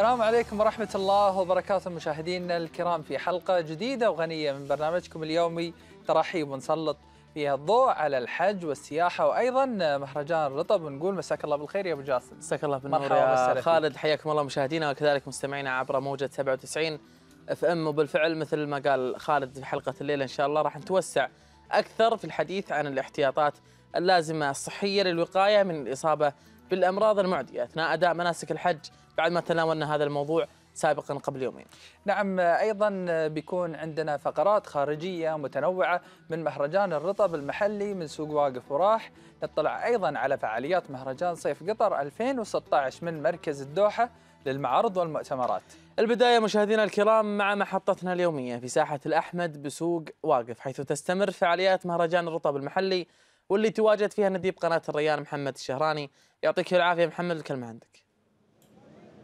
السلام عليكم ورحمة الله وبركاته مشاهدينا الكرام في حلقة جديدة وغنية من برنامجكم اليومي ترحيب ونسلط فيها الضوء على الحج والسياحة وأيضا مهرجان الرطب ونقول مساك الله بالخير يا أبو جاسم مساك الله بالنور يا خالد حياكم الله مشاهدينا وكذلك مستمعينا عبر موجة 97 اف ام وبالفعل مثل ما قال خالد في حلقة الليلة إن شاء الله راح نتوسع أكثر في الحديث عن الاحتياطات اللازمة الصحية للوقاية من الإصابة بالأمراض المعدية أثناء أداء مناسك الحج بعد ما تناولنا هذا الموضوع سابقا قبل يومين نعم أيضا بيكون عندنا فقرات خارجية متنوعة من مهرجان الرطب المحلي من سوق واقف وراح نطلع أيضا على فعاليات مهرجان صيف قطر 2016 من مركز الدوحة للمعارض والمؤتمرات البداية مشاهدينا الكرام مع محطتنا اليومية في ساحة الأحمد بسوق واقف حيث تستمر فعاليات مهرجان الرطب المحلي واللي تواجد فيها نديب قناة الريان محمد الشهراني يعطيك العافية محمد الكلمة عندك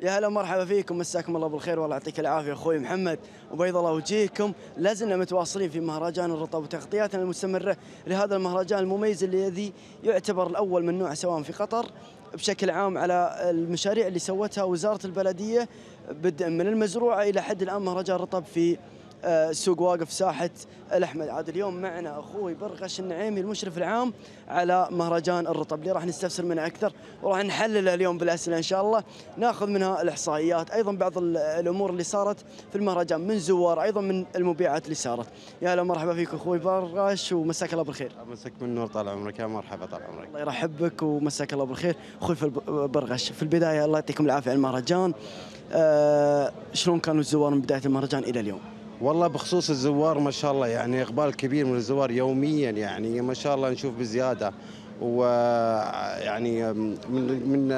يا هلا ومرحبا فيكم مساكم الله بالخير والله يعطيك العافيه اخوي محمد وبيض الله وجهكم لازلنا متواصلين في مهرجان الرطب وتغطياتنا المستمره لهذا المهرجان المميز الذي يعتبر الاول من نوعه سواء في قطر بشكل عام على المشاريع اللي سوتها وزاره البلديه بدءا من المزروعه الى حد الان مهرجان الرطب في آه، سوق واقف ساحه الاحمد عاد اليوم معنا اخوي برغش النعيمي المشرف العام على مهرجان الرطب اللي راح نستفسر منه اكثر وراح نحلله اليوم بالاسئله ان شاء الله ناخذ منها الاحصائيات ايضا بعض الامور اللي صارت في المهرجان من زوار ايضا من المبيعات اللي صارت يا هلا مرحبا فيك اخوي برغش ومساك الله بالخير مساك بالنور طال عمرك يا مرحبا طال عمرك الله يرحب بك ومساك الله بالخير اخوي في برغش في البدايه الله يعطيكم العافيه على المهرجان آه شلون كانوا الزوار من بدايه المهرجان الى اليوم؟ والله بخصوص الزوار ما شاء الله يعني اقبال كبير من الزوار يوميا يعني ما شاء الله نشوف بزياده ويعني من من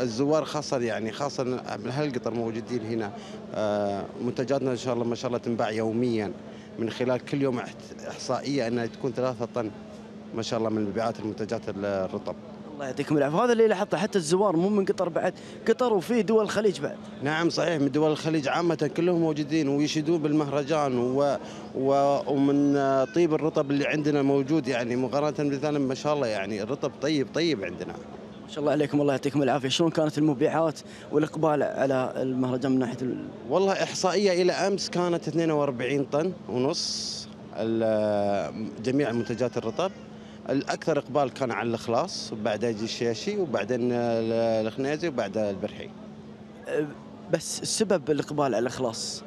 الزوار خاصه يعني خاصه من هالقطر موجودين هنا آه، منتجاتنا ان شاء الله ما شاء الله تنباع يوميا من خلال كل يوم احصائيه انها تكون ثلاثة طن ما شاء الله من مبيعات المنتجات الرطب الله يعطيكم العافيه هذا اللي لاحظته حتى الزوار مو من قطر بعد قطر وفي دول الخليج بعد نعم صحيح من دول الخليج عامه كلهم موجودين ويشيدون بالمهرجان و... و... ومن طيب الرطب اللي عندنا موجود يعني مقارنه مثلا ما شاء الله يعني الرطب طيب طيب عندنا ما شاء الله عليكم الله يعطيكم العافيه شلون كانت المبيعات والاقبال على المهرجان من ناحيه ال... والله احصائيه الى امس كانت 42 طن ونص جميع منتجات الرطب الاكثر اقبال كان على الخلاص وبعدها الشيشي وبعدين الخنازي وبعدها البرحي بس سبب الاقبال على الاخلاص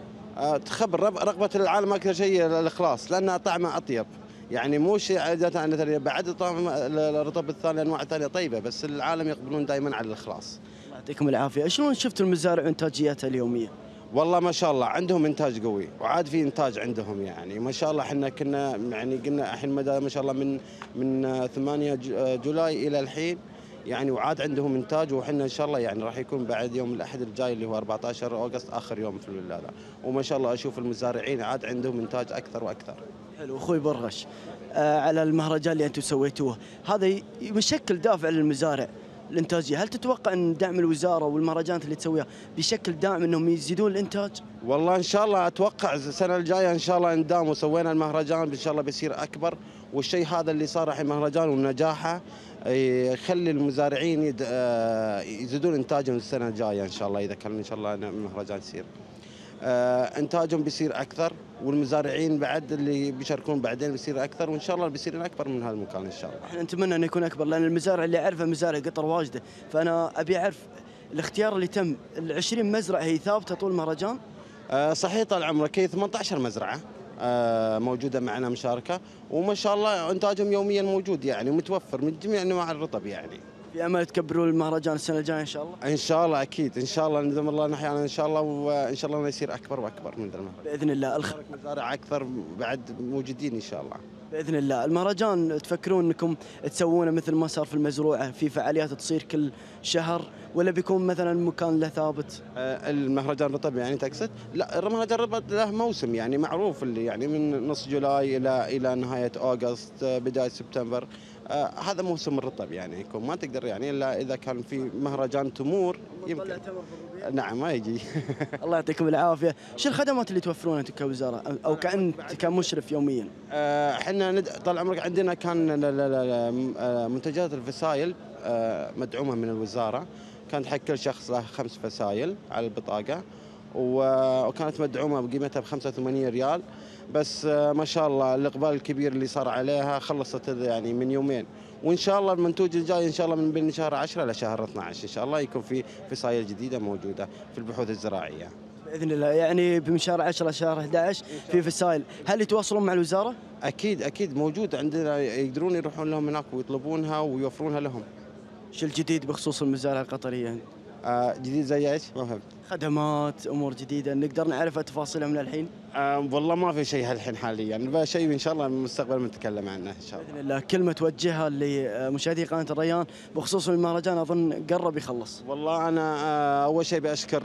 تخبر آه، رغبه العالم اكثر شيء الاخلاص لان طعمه اطيب يعني شيء عاده بعد طعم الرطب الثاني انواع ثانيه طيبه بس العالم يقبلون دائما على الاخلاص يعطيكم العافيه شلون شفت المزارع وانتاجياتها اليوميه والله ما شاء الله عندهم انتاج قوي وعاد في انتاج عندهم يعني ما شاء الله احنا كنا يعني قلنا الحين مدى ما شاء الله من من 8 جولاي الى الحين يعني وعاد عندهم انتاج وحنا ان شاء الله يعني راح يكون بعد يوم الاحد الجاي اللي هو 14 اوغست اخر يوم في الولاده وما شاء الله اشوف المزارعين عاد عندهم انتاج اكثر واكثر. حلو اخوي برش آه، على المهرجان اللي انتم سويتوه هذا يشكل دافع للمزارع الانتاجيه، هل تتوقع ان دعم الوزاره والمهرجانات اللي تسويها بشكل دائم انهم يزيدون الانتاج؟ والله ان شاء الله اتوقع السنه الجايه ان شاء الله ان دام وسوينا المهرجان ان شاء الله بيصير اكبر والشيء هذا اللي صار الحين المهرجان ونجاحه يخلي المزارعين آه، يزيدون انتاجهم السنه الجايه ان شاء الله اذا كان ان شاء الله المهرجان يصير. آه، انتاجهم بيصير اكثر والمزارعين بعد اللي بيشاركون بعدين بيصير اكثر وان شاء الله بيصير اكبر من هذا المكان ان شاء الله. احنا نتمنى انه يكون اكبر لان المزارع اللي اعرفه مزارع قطر واجده فانا ابي اعرف الاختيار اللي تم ال 20 مزرعه هي ثابته طول المهرجان؟ أه صحيح طال عمرك هي 18 مزرعه أه موجوده معنا مشاركه وما شاء الله انتاجهم يوميا موجود يعني متوفر من جميع انواع الرطب يعني. في امل تكبروا المهرجان السنه الجايه ان شاء الله؟ ان شاء الله اكيد ان شاء الله ندم الله نحيانا ان شاء الله وان شاء الله يصير اكبر واكبر من المهرجان باذن الله الخير مزارع اكثر بعد موجودين ان شاء الله باذن الله المهرجان تفكرون انكم تسوونه مثل ما صار في المزروعه في فعاليات تصير كل شهر ولا بيكون مثلا مكان له ثابت؟ آه، المهرجان الرطب يعني تقصد؟ لا المهرجان الرطب له موسم يعني معروف اللي يعني من نص جولاي الى الى نهايه اوغست آه، بدايه سبتمبر آه، هذا موسم الرطب يعني يكون ما تقدر يعني الا اذا كان في مهرجان تمور يمكن نعم ما يجي الله يعطيكم العافيه شو الخدمات اللي توفرونها انتم كوزاره او كانت كمشرف يوميا آه، احنا ند... طال عمرك عندنا كان آه، منتجات الفسايل مدعومه من الوزاره كانت حق كل شخص له خمس فسايل على البطاقه وكانت مدعومه بقيمتها ب 85 ريال بس آه، ما شاء الله الاقبال الكبير اللي صار عليها خلصت يعني من يومين وان شاء الله المنتوج الجاي ان شاء الله من بين شهر 10 لشهر 12 ان شاء الله يكون في فصايل جديده موجوده في البحوث الزراعيه. باذن الله يعني من شهر 10 شهر 11 في فصائل هل يتواصلون مع الوزاره اكيد اكيد موجود عندنا يقدرون يروحون لهم هناك ويطلبونها ويوفرونها لهم شو الجديد بخصوص المزارع القطريه آه، جديد زي ايش؟ ما فهمت. خدمات، امور جديده، نقدر نعرف تفاصيلها من الحين؟ أه والله ما في شيء الحين حاليا، يعني شيء ان شاء الله المستقبل بنتكلم عنه ان شاء الله. باذن الله، كلمه توجهها لمشاهدي آه، قناه الريان بخصوص المهرجان اظن قرب يخلص. والله انا آه، اول شيء باشكر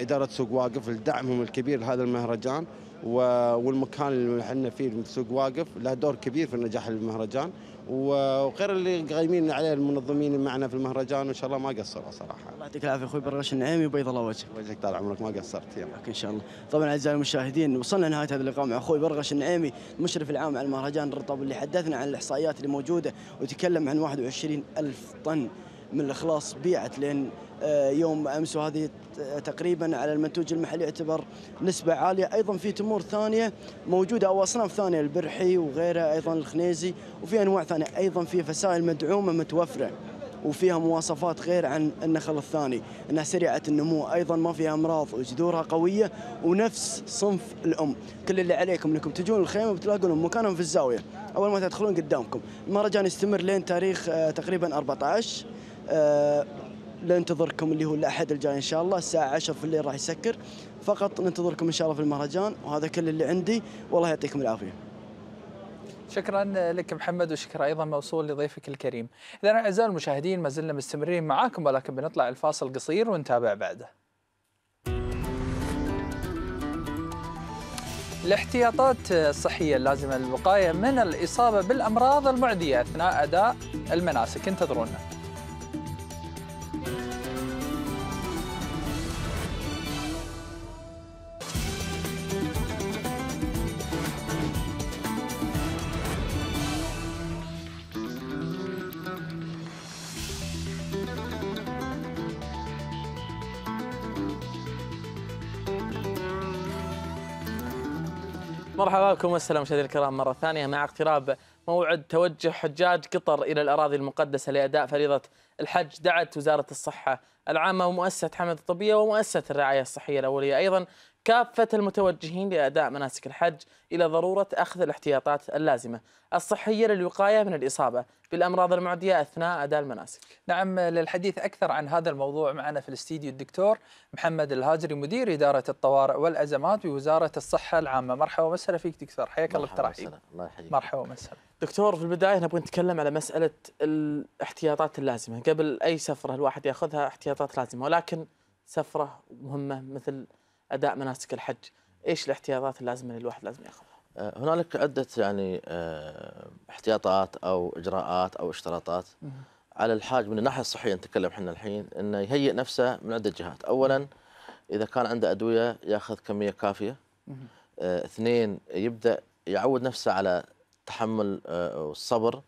اداره سوق واقف لدعمهم الكبير لهذا المهرجان والمكان اللي احنا فيه سوق واقف له دور كبير في نجاح المهرجان. وغير اللي قايمين عليه المنظمين معنا في المهرجان وان شاء الله ما قصروا صراحه. الله يعطيك العافيه اخوي برغش النعيمي وبيض الله وجهك. وجهك طال عمرك ما قصرت يلا. ان شاء الله. طبعا اعزائي المشاهدين وصلنا نهايه هذا اللقاء مع اخوي برغش النعيمي المشرف العام على المهرجان الرطب اللي حدثنا عن الاحصائيات اللي موجوده وتكلم عن 21000 طن من الاخلاص بيعت لان آه، يوم امس وهذه تقريبا على المنتوج المحلي يعتبر نسبه عاليه، ايضا في تمور ثانيه موجوده او اصناف ثانيه البرحي وغيره ايضا الخنيزي وفي انواع ثانيه، ايضا في فسائل مدعومه متوفره وفيها مواصفات غير عن النخل الثاني انها سريعه النمو ايضا ما فيها امراض وجذورها قويه ونفس صنف الام كل اللي عليكم انكم تجون الخيمه بتلاقون مكانهم في الزاويه اول ما تدخلون قدامكم المهرجان يستمر لين تاريخ آه، تقريبا 14 آه، ننتظركم اللي هو الاحد الجاي ان شاء الله الساعه 10 في الليل راح يسكر فقط ننتظركم ان شاء الله في المهرجان وهذا كل اللي عندي والله يعطيكم العافيه شكرا لك محمد وشكرا ايضا موصول لضيفك الكريم اذا اعزائي المشاهدين ما زلنا مستمرين معاكم ولكن بنطلع الفاصل قصير ونتابع بعده الاحتياطات الصحية اللازمة للوقاية من الإصابة بالأمراض المعدية أثناء أداء المناسك انتظرونا مرحبا بكم والسلام مشاهدينا الكرام مرة ثانية مع اقتراب موعد توجه حجاج قطر إلى الأراضي المقدسة لأداء فريضة الحج دعت وزارة الصحة العامة ومؤسسة حمد الطبية ومؤسسة الرعاية الصحية الأولية أيضا كافة المتوجهين لأداء مناسك الحج إلى ضرورة أخذ الاحتياطات اللازمة الصحية للوقاية من الإصابة بالأمراض المعدية أثناء أداء المناسك نعم للحديث أكثر عن هذا الموضوع معنا في الاستديو الدكتور محمد الهاجري مدير إدارة الطوارئ والأزمات بوزارة الصحة العامة مرحبا ومسهلا فيك دكتور حياك الله بالترحيب الله يحييك مرحبا ومسهلا دكتور في البداية نبغى نتكلم على مسألة الاحتياطات اللازمة قبل أي سفرة الواحد يأخذها احتياطات لازمة ولكن سفرة مهمة مثل اداء مناسك الحج ايش الاحتياطات اللازمه اللي الواحد لازم ياخذها آه، هنالك عده يعني آه، احتياطات او اجراءات او اشتراطات على الحاج من الناحيه الصحيه نتكلم احنا الحين انه يهيئ نفسه من عده جهات، اولا اذا كان عنده ادويه ياخذ كميه كافيه. آه، اثنين يبدا يعود نفسه على تحمل والصبر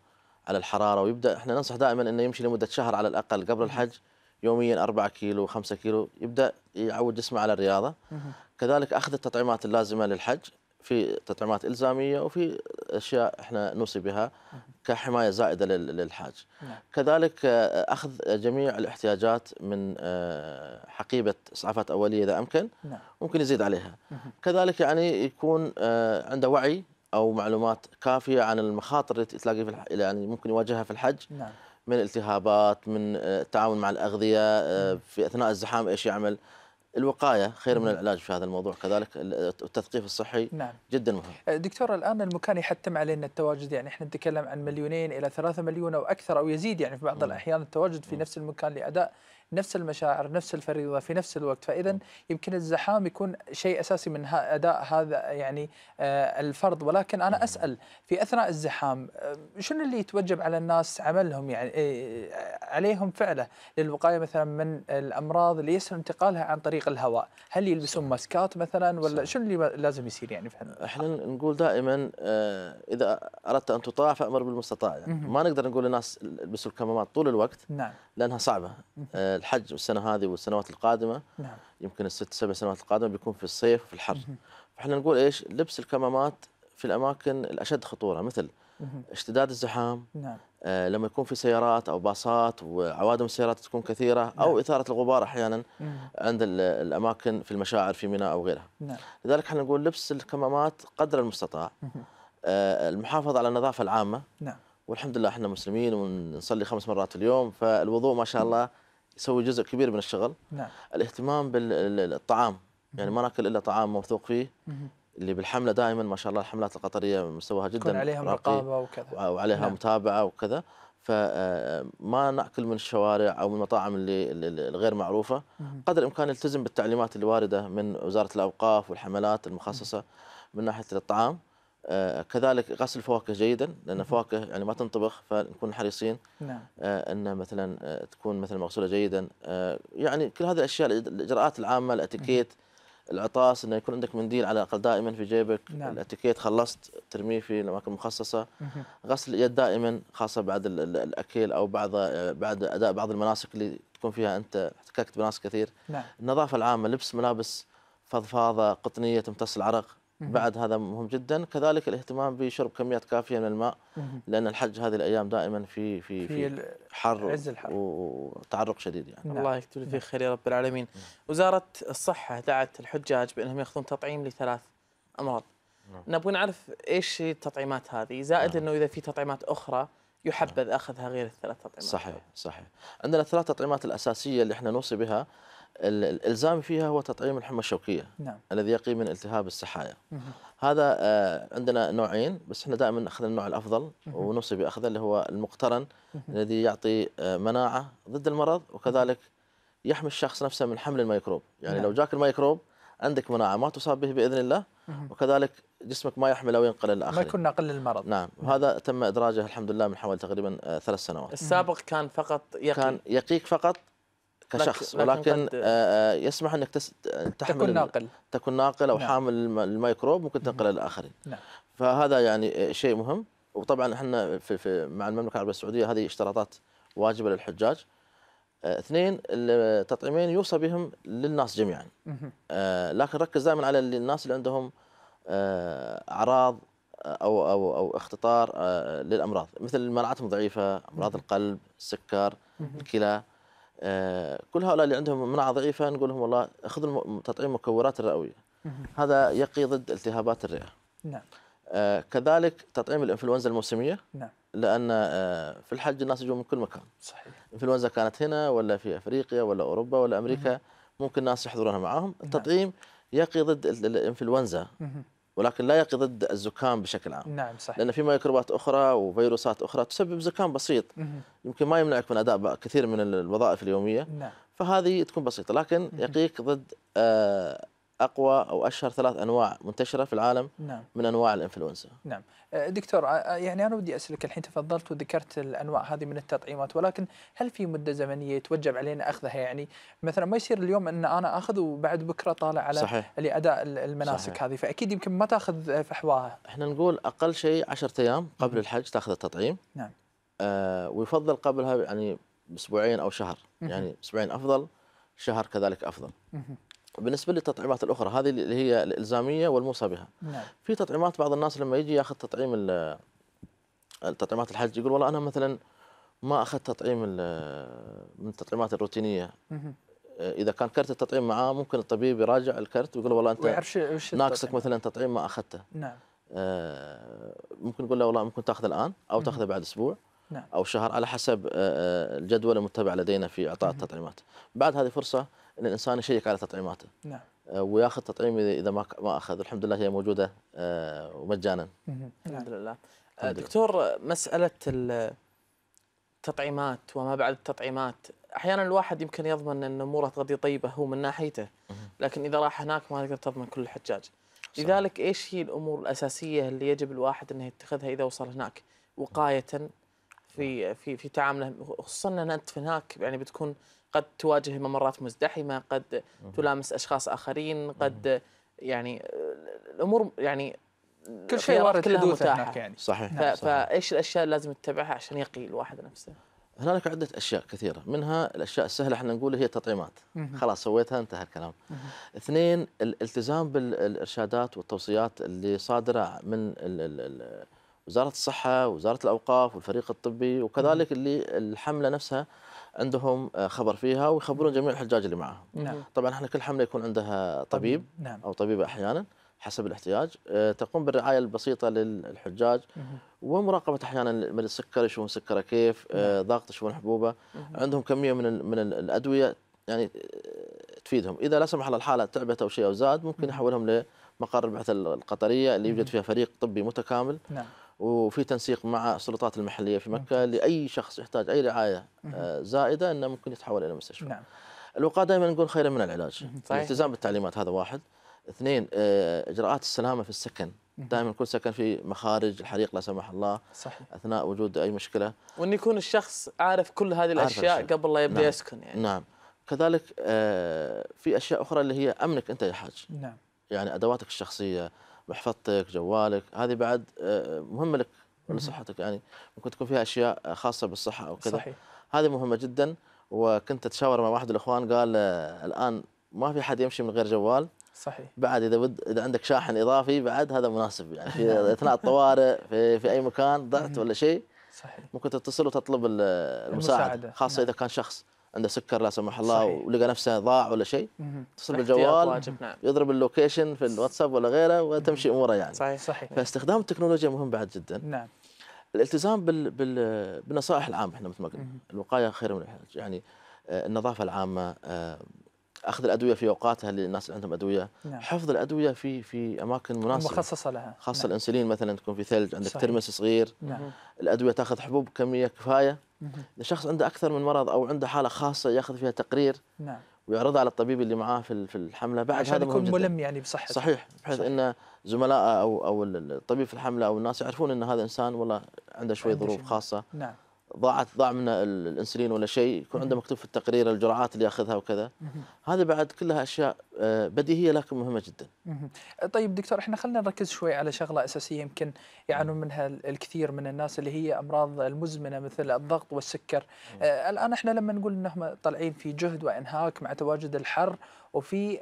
على الحراره ويبدا احنا ننصح دائما انه يمشي لمده شهر على الاقل قبل الحج يوميا 4 كيلو 5 كيلو يبدا يعود جسمه على الرياضه كذلك اخذ التطعيمات اللازمه للحج في تطعيمات الزاميه وفي اشياء احنا نوصي بها كحمايه زائده للحاج. نعم. كذلك آه، اخذ جميع الاحتياجات من آه، حقيبه اسعافات اوليه اذا امكن نعم. ممكن يزيد عليها. كذلك يعني يكون آه، عنده وعي او معلومات كافيه عن المخاطر التي تلاقي في الح... يعني ممكن يواجهها في الحج. نعم. من التهابات من آه، التعامل مع الاغذيه آه، في اثناء الزحام ايش يعمل الوقاية خير من العلاج في هذا الموضوع كذلك التثقيف الصحي نعم. جدا مهم آه، دكتور الآن المكان يحتم علينا التواجد يعني احنا نتكلم عن مليونين إلى ثلاثة مليون أو أكثر أو يزيد يعني في بعض الأحيان التواجد في نفس المكان لأداء نفس المشاعر نفس الفريضه في نفس الوقت فاذا يمكن الزحام يكون شيء اساسي من اداء هذا يعني آه، الفرض ولكن انا اسال في اثناء الزحام آه، شنو اللي يتوجب على الناس عملهم يعني آه، عليهم فعله للوقايه مثلا من الامراض اللي يسهل انتقالها عن طريق الهواء هل يلبسون ماسكات مثلا ولا شنو اللي لازم يصير يعني فعلا احنا نقول دائما اذا اردت ان تطاع فامر بالمستطاع يعني ما نقدر نقول للناس البسوا الكمامات طول الوقت نعم لانها صعبه الحج السنه هذه والسنوات القادمه نعم. يمكن الست سبع سنوات القادمه بيكون في الصيف وفي الحر فاحنا نقول ايش لبس الكمامات في الاماكن الاشد خطوره مثل اشتداد الزحام نعم. آه لما يكون في سيارات او باصات وعوادم السيارات تكون كثيره نعم. او اثاره الغبار احيانا نعم. عند الاماكن في المشاعر في ميناء او غيرها نعم. لذلك احنا نقول لبس الكمامات قدر المستطاع آه المحافظه على النظافه العامه نعم. والحمد لله احنا مسلمين ونصلي خمس مرات في اليوم فالوضوء ما شاء الله يسوي جزء كبير من الشغل نعم. الاهتمام بالطعام يعني ما ناكل الا طعام موثوق فيه اللي بالحمله دائما ما شاء الله الحملات القطريه مستواها جدا تكون عليها رقابه وكذا وعليها نعم. متابعه وكذا فما آه، ناكل من الشوارع او من المطاعم اللي الغير معروفه قدر الامكان نلتزم بالتعليمات الوارده من وزاره الاوقاف والحملات المخصصه من ناحيه الطعام آه، كذلك غسل الفواكه جيدا لان الفواكه يعني ما تنطبخ فنكون حريصين نعم آه، ان مثلا آه، تكون مثلا مغسوله جيدا يعني كل هذه الاشياء الاجراءات العامه الاتيكيت العطاس انه يكون عندك منديل على الاقل دائما في جيبك نعم. الاتيكيت خلصت ترميه في الاماكن المخصصه غسل اليد دائما خاصه بعد الاكل او بعد بعد اداء بعض المناسك اللي تكون فيها انت احتكاكت بناس كثير نعم. النظافه العامه لبس ملابس فضفاضه قطنيه تمتص العرق بعد هذا مهم جدا كذلك الاهتمام بشرب كميات كافيه من الماء لان الحج هذه الايام دائما في في في حر عز الحر وتعرق شديد يعني نعم. الله يكتب فيه نعم. خير يا رب العالمين نعم. وزاره الصحه دعت الحجاج بانهم ياخذون تطعيم لثلاث امراض نعم. نبغى نعرف ايش التطعيمات هذه زائد نعم. انه اذا في تطعيمات اخرى يحبذ اخذها غير الثلاث اطعمات صحيح صحيح عندنا الثلاث اطعمات الاساسيه اللي احنا نوصي بها الالزام فيها هو تطعيم الحمى الشوكيه نعم. الذي يقي من التهاب السحايا مه. هذا آه عندنا نوعين بس احنا دائما اخذنا النوع الافضل ونوصي باخذه اللي هو المقترن مه. الذي يعطي آه مناعه ضد المرض وكذلك يحمي الشخص نفسه من حمل الميكروب يعني نعم. لو جاك الميكروب عندك مناعه ما تصاب به باذن الله وكذلك جسمك ما يحمل او ينقل للاخرين ما يكون ناقل للمرض نعم وهذا تم ادراجه الحمد لله من حوالي تقريبا آه، ثلاث سنوات السابق كان فقط يقي كان يقيك فقط كشخص لكن ولكن آه، آه، يسمح انك تحمل تكون ناقل تكون ناقل او نعم. حامل الميكروب ممكن تنقله للاخرين نعم. فهذا يعني شيء مهم وطبعا احنا في, في مع المملكه العربيه السعوديه هذه اشتراطات واجبه للحجاج اثنين التطعيمين يوصى بهم للناس جميعا آه، لكن ركز دائما على الناس اللي عندهم آه، اعراض آه، او او او اختطار للامراض مثل مناعتهم ضعيفه امراض القلب السكر الكلى كل هؤلاء اللي عندهم مناعه ضعيفه نقول لهم والله خذوا تطعيم مكورات الرئويه هذا يقي ضد التهابات الرئه نعم آه، كذلك تطعيم الانفلونزا الموسميه نعم لان آه، في الحج الناس يجون من كل مكان صحيح الانفلونزا كانت هنا ولا في افريقيا ولا اوروبا ولا امريكا مم. ممكن الناس يحضرونها معاهم نعم. التطعيم يقي ضد الانفلونزا ولكن لا يقي ضد الزكام بشكل عام نعم صحيح لان في ميكروبات اخرى وفيروسات اخرى تسبب زكام بسيط مم. يمكن ما يمنعك من اداء كثير من الوظائف اليوميه نعم فهذه تكون بسيطه لكن يقيك ضد آه، اقوى او اشهر ثلاث انواع منتشره في العالم نعم. من انواع الانفلونزا. نعم. أه، دكتور أه، أه، يعني انا ودي اسالك الحين تفضلت وذكرت الانواع هذه من التطعيمات ولكن هل في مده زمنيه يتوجب علينا اخذها يعني مثلا ما يصير اليوم ان انا اخذ وبعد بكره طالع على صحيح. لاداء المناسك صحيح. هذه فاكيد يمكن ما تاخذ فحواها. احنا نقول اقل شيء 10 ايام قبل الحج تاخذ التطعيم. نعم. آه ويفضل قبلها يعني باسبوعين او شهر، يعني اسبوعين افضل، شهر كذلك افضل. بالنسبه للتطعيمات الاخرى هذه اللي هي الالزاميه والموصى بها نعم. في تطعيمات بعض الناس لما يجي ياخذ تطعيم التطعيمات الحج يقول والله انا مثلا ما اخذت تطعيم من التطعيمات الروتينيه آه، اذا كان كرت التطعيم معاه ممكن الطبيب يراجع الكرت ويقول والله انت ناقصك مثلا تطعيم ما اخذته نعم آه، ممكن يقول له والله ممكن تاخذه الان او تاخذه بعد اسبوع نعم. أو شهر على حسب آه، آه، الجدول المتبع لدينا في إعطاء التطعيمات بعد هذه فرصة أن الإنسان يشيك على تطعيماته نعم. آه، وياخذ تطعيم اذا ما ما اخذ الحمد لله هي موجوده ومجانا نعم. الحمد لله دكتور مساله التطعيمات وما بعد التطعيمات احيانا الواحد يمكن يضمن ان اموره تغذي طيبه هو من ناحيته لكن اذا راح هناك ما تقدر تضمن كل الحجاج لذلك ايش هي الامور الاساسيه اللي يجب الواحد انه يتخذها اذا وصل هناك وقايه في في في تعامله خصوصا ان انت هناك يعني بتكون قد تواجه ممرات مزدحمه قد تلامس اشخاص اخرين قد يعني الامور يعني كل شيء وارد كلها هناك يعني صحيح, نعم صحيح. فايش الاشياء اللي لازم تتبعها عشان يقي الواحد نفسه؟ هنالك عدة أشياء كثيرة منها الأشياء السهلة احنا نقول هي التطعيمات خلاص سويتها انتهى الكلام اثنين الالتزام بالإرشادات والتوصيات اللي صادرة من ال ال وزاره الصحه وزاره الاوقاف والفريق الطبي وكذلك اللي الحمله نفسها عندهم آه، خبر فيها ويخبرون جميع الحجاج اللي معاهم نعم. طبعا احنا كل حمله يكون عندها طبيب نعم. او طبيبه احيانا حسب الاحتياج آه، تقوم بالرعايه البسيطه للحجاج ومراقبه احيانا من السكر يشوفون سكره كيف آه، نعم. ضغط يشوفون حبوبه عندهم كميه من من الادويه يعني تفيدهم اذا لا سمح الله الحاله تعبت او شيء او زاد ممكن يحولهم لمقر البعثه القطريه اللي يوجد فيها فريق طبي متكامل نعم. وفي تنسيق مع السلطات المحليه في مكه لاي شخص يحتاج اي رعايه آه، زائده انه ممكن يتحول الى مستشفى. نعم. الوقايه دائما نقول خير من العلاج. الالتزام بالتعليمات هذا واحد. اثنين آه، اجراءات السلامه في السكن. دائما كل سكن في مخارج الحريق لا سمح الله صحيح. اثناء وجود اي مشكله وان يكون الشخص عارف كل هذه الاشياء قبل لا يبدا نعم. يسكن يعني نعم كذلك آه، في اشياء اخرى اللي هي امنك انت يا حاج نعم يعني ادواتك الشخصيه محفظتك جوالك هذه بعد آه، مهمه لك لصحتك يعني ممكن تكون فيها اشياء خاصه بالصحه او كذا صحيح هذه مهمه جدا وكنت اتشاور مع واحد الاخوان قال آه، الان ما في حد يمشي من غير جوال صحيح بعد اذا بد اذا عندك شاحن اضافي بعد هذا مناسب يعني في نعم. اثناء الطوارئ في, في اي مكان ضعت ولا شيء صحيح ممكن تتصل وتطلب المساعده, المساعدة. خاصه نعم. اذا كان شخص عنده سكر لا سمح الله صحيح. ولقى نفسه ضاع ولا شيء تصل بالجوال نعم. يضرب اللوكيشن في الواتساب ولا غيره وتمشي اموره يعني صحيح صحيح فاستخدام التكنولوجيا مهم بعد جدا نعم الالتزام بال... بال... بالنصائح العامه احنا مثل ما قلنا الوقايه خير من العلاج يعني آه، النظافه العامه آه، اخذ الادويه في اوقاتها للناس اللي عندهم ادويه نعم. حفظ الادويه في في اماكن مناسبه مخصصه لها خاصه نعم. الانسولين مثلا تكون في ثلج عندك صحيح. ترمس صغير نعم. الادويه تاخذ حبوب كميه كفايه اذا شخص عنده اكثر من مرض او عنده حاله خاصه ياخذ فيها تقرير نعم ويعرضها على الطبيب اللي معاه في في الحمله بعد هذا يكون ملم يعني بصحته صحيح بحيث صحيح. ان زملائه او او الطبيب في الحمله او الناس يعرفون ان هذا انسان والله عنده شويه ظروف خاصه نعم ضاعت ضاع من الانسولين ولا شيء يكون عنده مكتوب في التقرير الجرعات اللي ياخذها وكذا هذه بعد كلها اشياء آه، بديهيه لكن مهمه جدا طيب دكتور احنا خلينا نركز شوي على شغله اساسيه يمكن يعانون منها الكثير من الناس اللي هي امراض المزمنه مثل الضغط والسكر آه، الان احنا لما نقول انهم طالعين في جهد وانهاك مع تواجد الحر وفي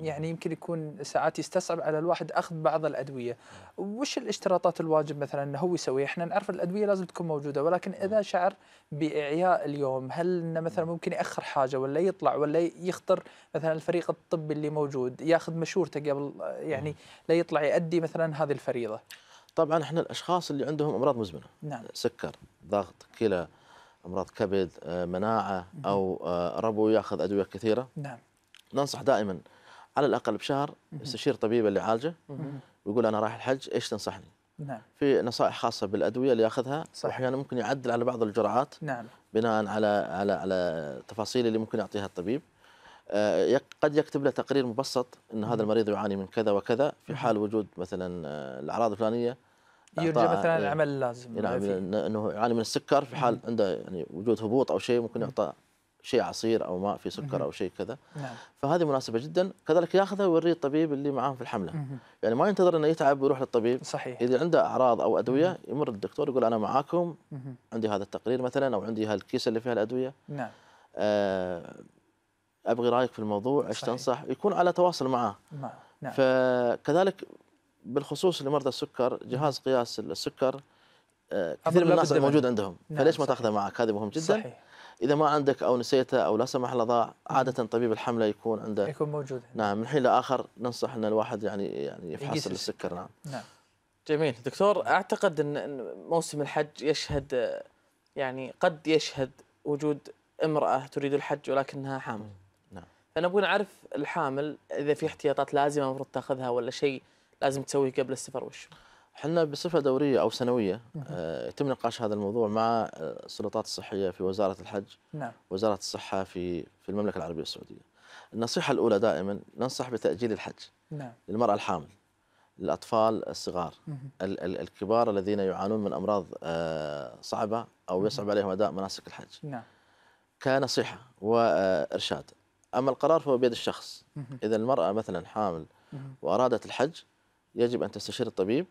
يعني يمكن يكون ساعات يستصعب على الواحد اخذ بعض الادويه وش الاشتراطات الواجب مثلا انه هو يسويها احنا نعرف الادويه لازم تكون موجوده ولكن اذا نعم. شعر باعياء اليوم هل انه مثلا نعم. ممكن ياخر حاجه ولا يطلع ولا يخطر مثلا الفريق الطبي اللي موجود ياخذ مشورته قبل يعني نعم. لا يطلع يؤدي مثلا هذه الفريضه طبعا احنا الاشخاص اللي عندهم امراض مزمنه نعم. سكر ضغط كلى امراض كبد آه، مناعه او آه، ربو ياخذ ادويه كثيره نعم ننصح دائما على الاقل بشهر يستشير طبيبه اللي يعالجه ويقول انا رايح الحج ايش تنصحني؟ نعم في نصائح خاصه بالادويه اللي ياخذها واحيانا ممكن يعدل على بعض الجرعات نعم بناء على على على التفاصيل اللي ممكن يعطيها الطبيب آه، قد يكتب له تقرير مبسط ان هذا المريض يعاني من كذا وكذا في حال وجود مثلا آه، الاعراض الفلانيه يرجى مثلا إيه. العمل اللازم نعم انه يعاني من السكر في حال عنده يعني وجود هبوط او شيء ممكن يعطى شيء عصير او ماء فيه سكر او شيء كذا نعم. فهذه مناسبه جدا كذلك ياخذها ويوريه الطبيب اللي معاه في الحمله يعني ما ينتظر انه يتعب ويروح للطبيب صحيح اذا عنده اعراض او ادويه يمر الدكتور يقول انا معاكم عندي هذا التقرير مثلا او عندي هالكيسه اللي فيها الادويه نعم آه، ابغي رايك في الموضوع ايش تنصح يكون على تواصل معاه نعم. فكذلك بالخصوص لمرضى السكر جهاز قياس السكر آه، كثير من الناس موجود عندهم نعم. فليش ما تاخذه معك هذه مهم جدا صحيح. اذا ما عندك او نسيته او لا سمح الله ضاع عاده طبيب الحمله يكون عنده يكون موجود نعم من حين لاخر ننصح ان الواحد يعني يعني يفحص السكر نعم نعم جميل دكتور اعتقد ان موسم الحج يشهد يعني قد يشهد وجود امراه تريد الحج ولكنها حامل نعم فنبغى نعرف الحامل اذا في احتياطات لازمه المفروض تاخذها ولا شيء لازم تسويه قبل السفر وش احنا بصفه دوريه او سنويه آه، يتم نقاش هذا الموضوع مع آه، السلطات الصحيه في وزاره الحج نعم. وزاره الصحه في في المملكه العربيه السعوديه. النصيحه الاولى دائما ننصح بتاجيل الحج نعم. للمراه الحامل الأطفال الصغار ال الكبار الذين يعانون من أمراض آه، صعبة أو يصعب عليهم أداء مناسك الحج نعم. كنصيحة وإرشاد أما القرار فهو بيد الشخص إذا المرأة مثلا حامل وأرادت الحج يجب ان تستشير الطبيب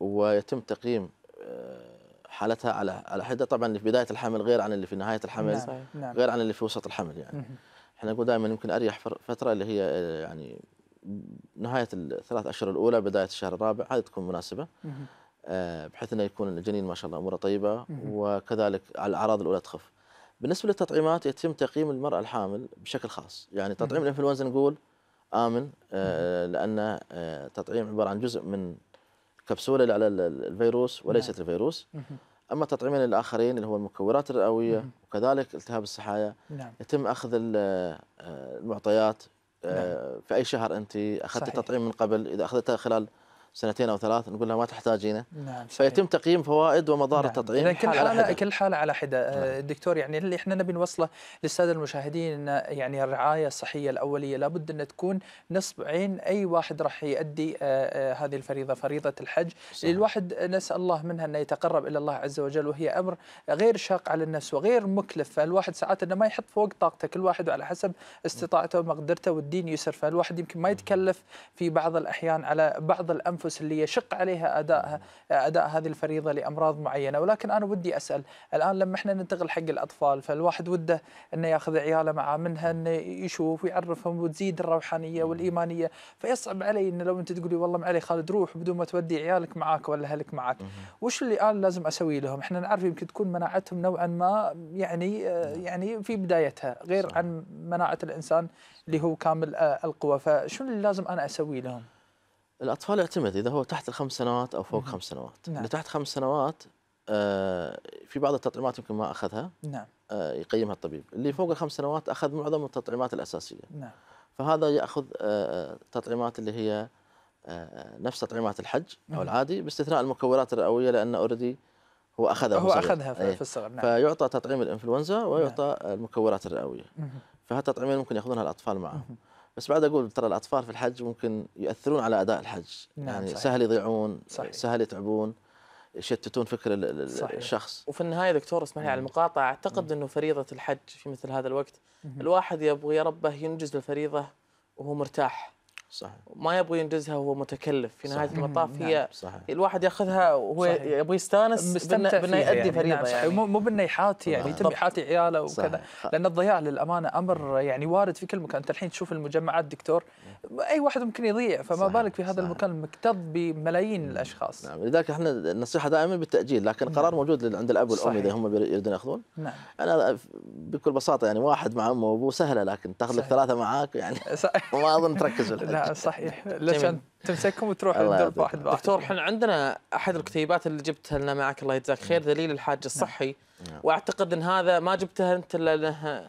ويتم تقييم آه، حالتها على على حده طبعا اللي في بدايه الحمل غير عن اللي في نهايه الحمل نعم، نعم. غير عن اللي في وسط الحمل يعني احنا نقول دائما يمكن اريح فتره اللي هي آه، يعني نهايه الثلاث اشهر الاولى بدايه الشهر الرابع هذه تكون مناسبه آه، بحيث انه يكون الجنين ما شاء الله اموره طيبه وكذلك على الاعراض الاولى تخف بالنسبه للتطعيمات يتم تقييم المراه الحامل بشكل خاص يعني تطعيم الانفلونزا نقول امن آه، لان التطعيم آه، عباره عن جزء من كبسوله على الفيروس وليست نعم. الفيروس اما التطعيمين الاخرين اللي هو المكورات الرئويه وكذلك التهاب السحايا نعم. يتم اخذ آه، المعطيات نعم. في اي شهر انت اخذت التطعيم من قبل اذا اخذتها خلال سنتين او ثلاث نقول لها ما تحتاجينه نعم فيتم إيه. تقييم فوائد ومضار نعم. التطعيم كل حاله على كل حاله على حده نعم. آه، دكتور يعني اللي احنا نبي نوصله للساده المشاهدين ان يعني الرعايه الصحيه الاوليه لابد ان تكون نصب عين اي واحد راح يؤدي آه، آه، هذه الفريضه فريضه الحج صحيح. الواحد نسال الله منها انه يتقرب الى الله عز وجل وهي امر غير شاق على النفس وغير مكلف فالواحد ساعات انه ما يحط فوق طاقته كل واحد على حسب استطاعته ومقدرته والدين يسر فالواحد يمكن ما يتكلف في بعض الاحيان على بعض الانف الانفس اللي يشق عليها ادائها اداء هذه الفريضه لامراض معينه ولكن انا ودي اسال الان لما احنا ننتقل حق الاطفال فالواحد وده انه ياخذ عياله معه منها انه يشوف ويعرفهم وتزيد الروحانيه والايمانيه فيصعب علي انه لو انت تقولي والله معلي خالد روح بدون ما تودي عيالك معاك ولا اهلك معك وش اللي انا لازم اسوي لهم احنا نعرف يمكن تكون مناعتهم نوعا ما يعني نعم. يعني في بدايتها غير عن مناعه الانسان اللي هو كامل آه، القوى فشنو اللي لازم انا اسوي لهم الاطفال يعتمد اذا هو تحت الخمس سنوات او فوق خمس سنوات نعم. اللي تحت خمس سنوات آه، في بعض التطعيمات يمكن ما اخذها نعم آه، يقيمها الطبيب اللي فوق الخمس سنوات اخذ معظم التطعيمات الاساسيه نعم فهذا ياخذ آه، تطعيمات اللي هي نفس تطعيمات الحج او العادي باستثناء المكورات الرئويه لان اوريدي هو اخذها هو اخذها في, إيه. في الصغر نعم فيعطى تطعيم الانفلونزا ويعطى نعم. المكورات الرئويه فهالتطعيمين ممكن ياخذونها الاطفال معهم بس بعد اقول ترى الاطفال في الحج ممكن يؤثرون على اداء الحج نعم يعني صحيح. سهل يضيعون صحيح. سهل يتعبون يشتتون فكر صحيح. الشخص وفي النهايه دكتور اسمح لي على نعم. المقاطعه اعتقد نعم. انه فريضه الحج في مثل هذا الوقت مم. الواحد يبغى يا ربه ينجز الفريضه وهو مرتاح صحيح ما يبغى ينجزها وهو متكلف في نهايه صحيح. المطاف نعم، هي نعم صحيح. الواحد ياخذها وهو يبغى يستانس بانه بانه يؤدي يعني. فريضه يعني, يعني. مو بانه يحاتي يعني يتم يحاتي عياله وكذا صحيح. لان الضياع للامانه امر يعني وارد في كل مكان انت الحين تشوف المجمعات دكتور اي واحد ممكن يضيع فما صحيح. بالك في هذا صحيح. المكان المكتظ بملايين الاشخاص نعم لذلك احنا النصيحه دائما بالتاجيل لكن نعم. قرار نعم. موجود عند الاب والام اذا هم يريدون ياخذون نعم انا بكل بساطه يعني واحد مع امه وابوه سهله لكن تاخذ لك ثلاثه معاك يعني ما اظن تركز في صحيح لشان تمسكهم وتروح عند واحد واحد دكتور احنا عندنا احد الكتيبات اللي جبتها لنا معك الله يجزاك خير نعم. دليل الحاج نعم. الصحي نعم. واعتقد ان هذا ما جبته انت لانه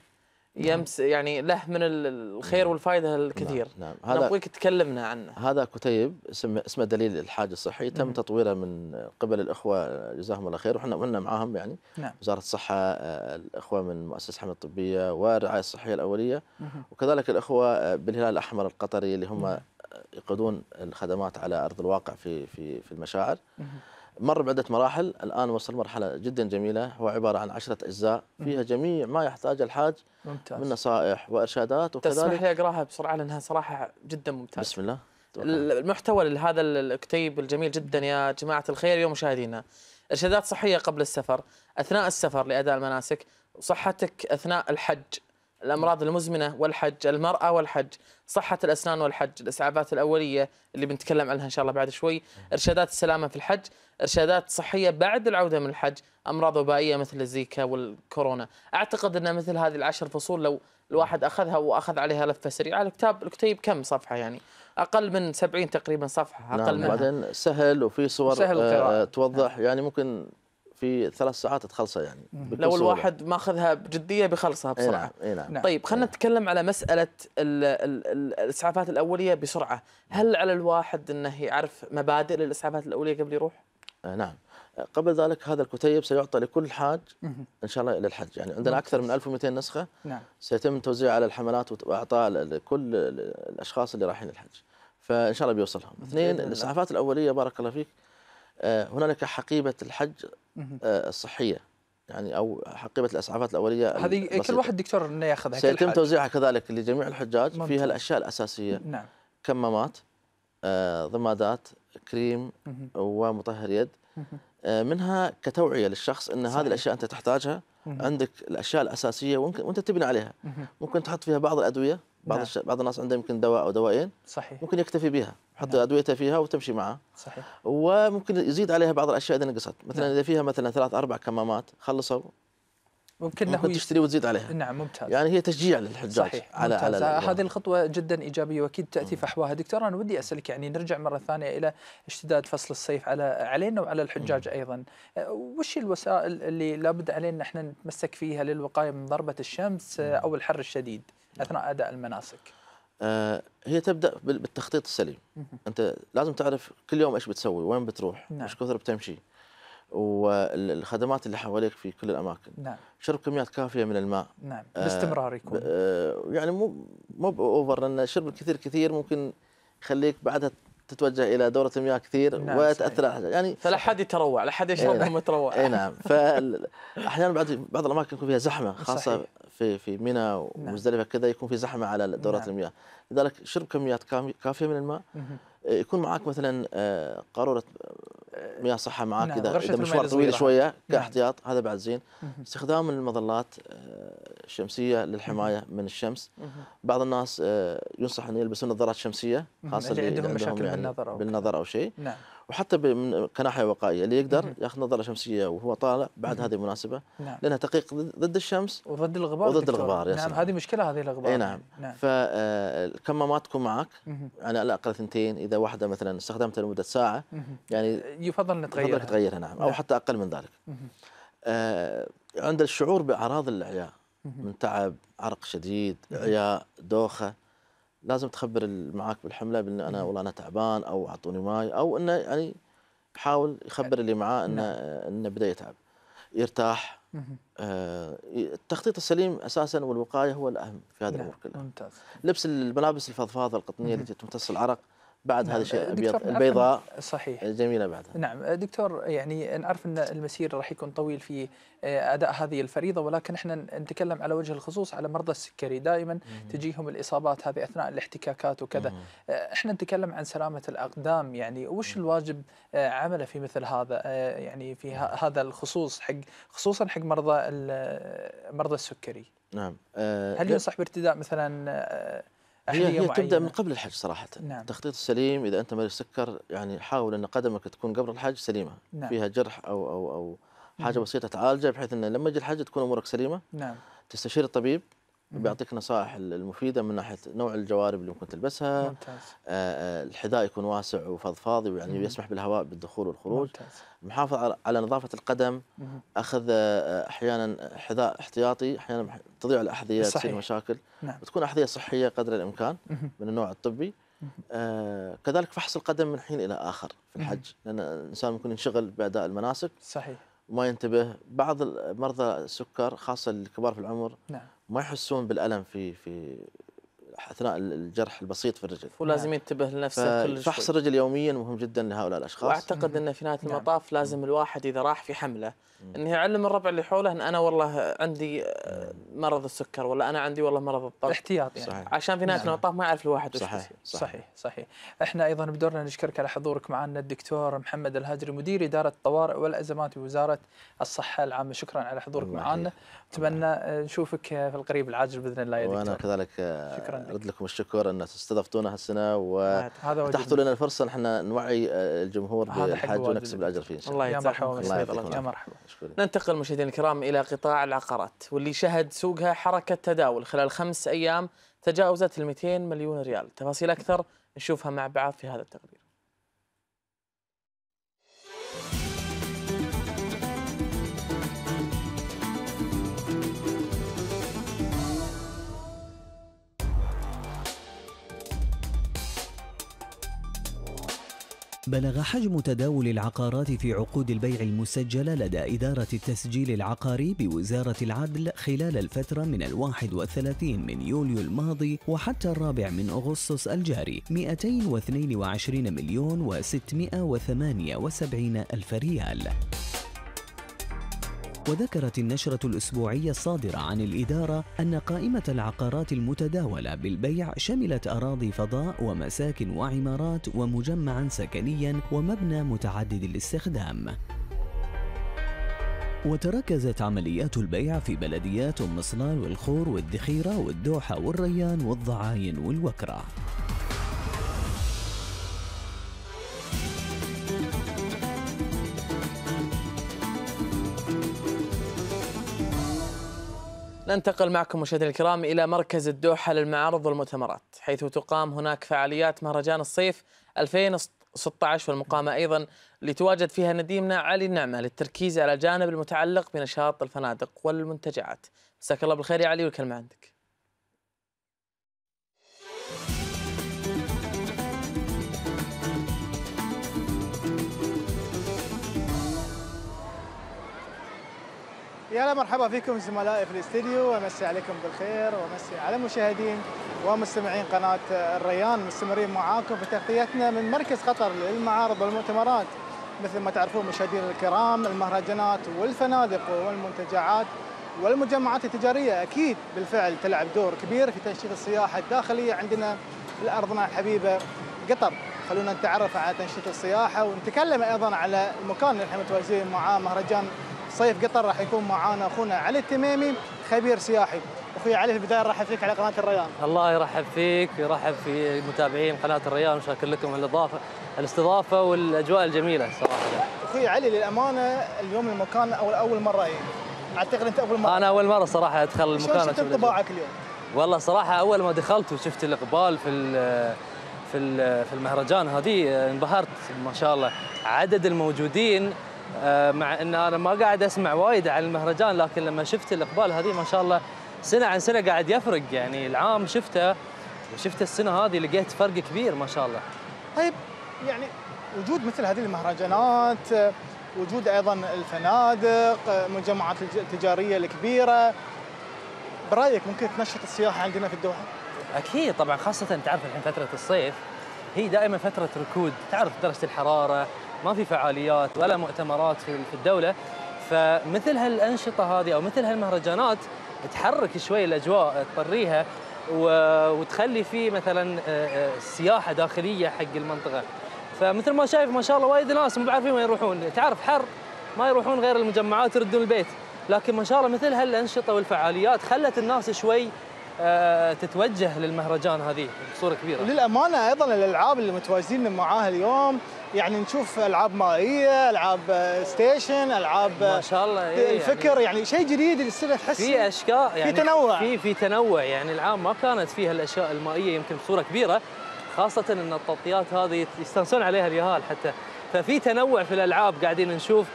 نعم. يمس يعني له من الخير نعم. والفائده نعم. الكثير نعم, نعم. هذا نبغيك تكلمنا عنه هذا كتيب اسمه دليل الحاج الصحي تم تطويره من قبل الاخوه جزاهم الله خير وحنا وحنا معاهم يعني نعم. وزاره الصحه آه، الاخوه من مؤسسه الحمى الطبيه والرعايه الصحيه الاوليه وكذلك الاخوه آه، بالهلال الاحمر القطري اللي هم يقودون الخدمات على ارض الواقع في في في المشاعر مر بعدة مراحل الآن وصل مرحلة جدا جميلة هو عبارة عن عشرة أجزاء فيها جميع ما يحتاج الحاج ممتاز. من نصائح وإرشادات وكذلك تسمح لي أقراها بسرعة لأنها صراحة جدا ممتازة بسم الله المحتوى لهذا الكتيب الجميل جدا يا جماعة الخير يوم مشاهدينا إرشادات صحية قبل السفر أثناء السفر لأداء المناسك صحتك أثناء الحج الامراض المزمنه والحج، المراه والحج، صحه الاسنان والحج، الاسعافات الاوليه اللي بنتكلم عنها ان شاء الله بعد شوي، ارشادات السلامه في الحج، ارشادات صحيه بعد العوده من الحج، امراض وبائيه مثل الزيكا والكورونا، اعتقد ان مثل هذه العشر فصول لو الواحد اخذها واخذ عليها لفه سريعه الكتاب الكتيب كم صفحه يعني؟ اقل من 70 تقريبا صفحه اقل نعم منها. بعدين سهل وفي صور سهل آه توضح يعني ممكن في ثلاث ساعات تخلصها يعني لو الواحد ماخذها بجديه بيخلصها بسرعه نعم، اي نعم. طيب، نعم. طيب خلينا نتكلم على مساله الاسعافات الاوليه بسرعه هل على الواحد انه يعرف مبادئ للاسعافات الاوليه قبل يروح آه نعم قبل ذلك هذا الكتيب سيعطى لكل حاج ان شاء الله للحج يعني عندنا اكثر من 1200 نسخه نعم. سيتم توزيعها على الحملات واعطاء لكل الاشخاص اللي رايحين الحج فان شاء الله بيوصلهم اثنين الاسعافات الاوليه بارك الله فيك آه، هنالك حقيبه الحج آه، الصحيه يعني او حقيبه الاسعافات الاوليه هذه كل واحد دكتور انه ياخذها سيتم توزيعها كذلك لجميع الحجاج ممتاز. فيها الاشياء الاساسيه نعم كمامات آه، ضمادات كريم ومطهر يد منها كتوعيه للشخص ان هذه الاشياء انت تحتاجها عندك الاشياء الاساسيه وممكن وانت تبني عليها ممكن تحط فيها بعض الادويه بعض نعم. بعض الناس عندهم يمكن دواء او دوائين صحيح ممكن يكتفي بها حط نعم. ادويتها فيها وتمشي معها صحيح وممكن يزيد عليها بعض الاشياء اذا نقصت نعم. مثلا نعم. اذا فيها مثلا ثلاث اربع كمامات خلصوا ممكن, ممكن له تشتري وتزيد عليها نعم ممتاز يعني هي تشجيع للحجاج صحيح على ممتاز. على هذه الخطوه جدا ايجابيه واكيد تاتي في احواها دكتور انا ودي اسالك يعني نرجع مره ثانيه الى اشتداد فصل الصيف على علينا وعلى الحجاج ايضا أه، وش الوسائل اللي لابد علينا احنا نتمسك فيها للوقايه من ضربه الشمس او الحر الشديد اثناء اداء المناسك آه، هي تبدا بالتخطيط السليم انت لازم تعرف كل يوم ايش بتسوي وين بتروح نعم. ايش كثر بتمشي والخدمات اللي حواليك في كل الاماكن نعم. شرب كميات كافيه من الماء نعم آه، باستمرار يكون آه يعني مو مو اوفر لان شرب الكثير كثير ممكن يخليك بعدها تتوجه الى دوره المياه كثير نعم وتاثر على يعني فلا حد يتروع لا حد يشرب وهم إيه، نعم. يتروع اي نعم فاحيانا بعض بعض الاماكن يكون فيها زحمه خاصه صحيح. في في منى ومزدلفه نعم. كذا يكون في زحمه على دورات نعم. المياه لذلك شرب كميات كافيه من الماء إيه، يكون معك مثلا آه، قاروره مياه صحه معاك نعم. اذا اذا مشوار طويل شويه نعم. كاحتياط هذا بعد زين استخدام المظلات آه، الشمسيه للحمايه من الشمس بعض الناس آه، ينصح ان يلبسون نظارات شمسيه خاصه اللي, عندهم مشاكل يعني بالنظر او بالنظر او شيء نعم وحتى كناحيه وقائيه اللي يقدر ياخذ نظرة شمسيه وهو طالع بعد هذه المناسبه نعم. لانها تقيق ضد الشمس وضد الغبار وضد الغبار نعم هذه مشكله هذه الغبار اي نعم, نعم. فالكمامات آه، تكون معك يعني على الاقل ثنتين اذا واحده مثلا استخدمتها لمده ساعه يعني يفضل أن تغيرها يفضل تغيرها نعم او نعم. حتى اقل من ذلك آه عند الشعور باعراض الاعياء من تعب عرق شديد اعياء دوخه لازم تخبر معاك بالحمله بان انا والله انا تعبان او اعطوني ماي او انه يعني حاول يخبر اللي معاه انه نعم. انه بدا يتعب يرتاح آه التخطيط السليم اساسا والوقايه هو الاهم في هذه نعم، الامور كلها ممتاز لبس الملابس الفضفاضه القطنيه التي تمتص العرق بعد نعم. هذا الشيء البيضاء صحيح جميلة بعدها نعم دكتور يعني نعرف ان المسير راح يكون طويل في آه، اداء هذه الفريضه ولكن احنا نتكلم على وجه الخصوص على مرضى السكري دائما مم. تجيهم الاصابات هذه اثناء الاحتكاكات وكذا مم. آه، احنا نتكلم عن سلامه الاقدام يعني وش الواجب آه، عمله في مثل هذا يعني في هذا الخصوص حق خصوصا حق مرضى مرضى السكري نعم أه هل ينصح بارتداء مثلا هي, هي تبدا من قبل الحج صراحه نعم. التخطيط السليم اذا انت مريض سكر يعني حاول ان قدمك تكون قبل الحج سليمه نعم. فيها جرح او او او حاجه بسيطه تعالجها بحيث ان لما يجي الحج تكون امورك سليمه نعم تستشير الطبيب بيعطيك نصائح المفيده من ناحيه نوع الجوارب اللي ممكن تلبسها ممتاز. آه، آه، الحذاء يكون واسع وفضفاضي يعني يسمح بالهواء بالدخول والخروج ممتاز. المحافظه على نظافه القدم مم. اخذ آه، احيانا حذاء احتياطي احيانا تضيع الاحذيه تصير مشاكل نعم. بتكون احذيه صحيه قدر الامكان مم. من النوع الطبي آه كذلك فحص القدم من حين الى اخر في الحج مم. لان الانسان ممكن ينشغل باداء المناسك صحيح وما ينتبه بعض مرضى السكر خاصه الكبار في العمر نعم. ما يحسون بالالم في في اثناء الجرح البسيط في الرجل ولازم نعم. ينتبه لنفسه كل فحص الرجل يوميا مهم جدا لهؤلاء الاشخاص واعتقد انه في نهايه نعم. المطاف نعم. لازم الواحد اذا راح في حمله انه يعلم الربع اللي حوله ان انا والله عندي آه، مرض السكر ولا انا عندي والله مرض الضغط احتياط يعني صحيح. عشان في نهايه نعم. المطاف ما يعرف الواحد صحيح. صحيح. صحيح صحيح احنا ايضا بدورنا نشكرك على حضورك معنا الدكتور محمد الهاجري مدير اداره الطوارئ والازمات بوزاره الصحه العامه شكرا على حضورك معنا اتمنى آه، نشوفك آه، في القريب العاجل باذن الله يا دكتور وانا كذلك آه، ارد لكم الشكر ان استضفتونا هالسنه وتحتوا لنا الفرصه نحن نوعي الجمهور بالحاج ونكسب الاجر فيه ان شاء الله يا مرحبا يا مرحبا ننتقل مشاهدينا الكرام الى قطاع العقارات واللي شهد سوقها حركه تداول خلال خمس ايام تجاوزت ال 200 مليون ريال تفاصيل اكثر نشوفها مع بعض في هذا التقرير بلغ حجم تداول العقارات في عقود البيع المسجلة لدى إدارة التسجيل العقاري بوزارة العدل خلال الفترة من الواحد والثلاثين من يوليو الماضي وحتى الرابع من أغسطس الجاري 222 مليون و678 ألف ريال وذكرت النشرة الأسبوعية الصادرة عن الإدارة أن قائمة العقارات المتداولة بالبيع شملت أراضي فضاء ومساكن وعمارات ومجمعا سكنيا ومبنى متعدد الاستخدام وتركزت عمليات البيع في بلديات أم صلال والخور والذخيرة والدوحة والريان والضعاين والوكرة ننتقل معكم مشاهدينا الكرام إلى مركز الدوحة للمعارض والمؤتمرات حيث تقام هناك فعاليات مهرجان الصيف 2016 والمقامة أيضا لتواجد فيها نديمنا علي النعمة للتركيز على الجانب المتعلق بنشاط الفنادق والمنتجعات مساك الله بالخير يا علي والكلمة عندك يا مرحبا فيكم زملائي في الاستديو ومسي عليكم بالخير ومسي على المشاهدين ومستمعين قناة الريان مستمرين معاكم في تغطيتنا من مركز قطر للمعارض والمؤتمرات مثل ما تعرفون مشاهدينا الكرام المهرجانات والفنادق والمنتجعات والمجمعات التجارية أكيد بالفعل تلعب دور كبير في تنشيط السياحة الداخلية عندنا في أرضنا الحبيبة قطر خلونا نتعرف على تنشيط السياحة ونتكلم أيضا على المكان اللي احنا متواجدين معاه مهرجان صيف قطر راح يكون معانا اخونا علي التميمي خبير سياحي اخوي علي في البدايه راح فيك على قناه الريان الله يرحب فيك يرحب في متابعين قناه الريان وشاكر لكم الاضافه الاستضافه والاجواء الجميله صراحه اخوي علي للامانه اليوم المكان اول اول مره إيه؟ اعتقد انت اول مره انا اول مره صراحه ادخل المكان شفت انطباعك اليوم والله صراحه اول ما دخلت وشفت الاقبال في في في المهرجان هذه انبهرت ما شاء الله عدد الموجودين آه، مع ان انا ما قاعد اسمع وايد عن المهرجان لكن لما شفت الاقبال هذه ما شاء الله سنه عن سنه قاعد يفرق يعني العام شفته وشفت السنه هذه لقيت فرق كبير ما شاء الله. طيب يعني وجود مثل هذه المهرجانات وجود ايضا الفنادق المجمعات التجاريه الكبيره برايك ممكن تنشط السياحه عندنا في الدوحه؟ اكيد طبعا خاصه تعرف الحين فتره الصيف هي دائما فتره ركود تعرف درجه الحراره ما في فعاليات ولا مؤتمرات في الدوله فمثل هالانشطه هذه او مثل هالمهرجانات تحرك شوي الاجواء تطريها وتخلي في مثلا آه، آه، سياحه داخليه حق المنطقه فمثل ما شايف ما شاء الله وايد ناس مو بعارفين وين يروحون تعرف حر ما يروحون غير المجمعات يردون البيت لكن ما شاء الله مثل هالانشطه والفعاليات خلت الناس شوي آه، تتوجه للمهرجان هذه بصوره كبيره للامانه ايضا الالعاب اللي متواجدين معاها اليوم يعني نشوف العاب مائيه العاب ستيشن العاب ما شاء الله إيه يعني الفكر يعني, يعني شيء جديد السنه تحس في اشكال يعني في تنوع في في تنوع يعني العاب ما كانت فيها الاشياء المائيه يمكن بصوره كبيره خاصه ان التطيات هذه يستانسون عليها اليهال حتى ففي تنوع في الالعاب قاعدين نشوف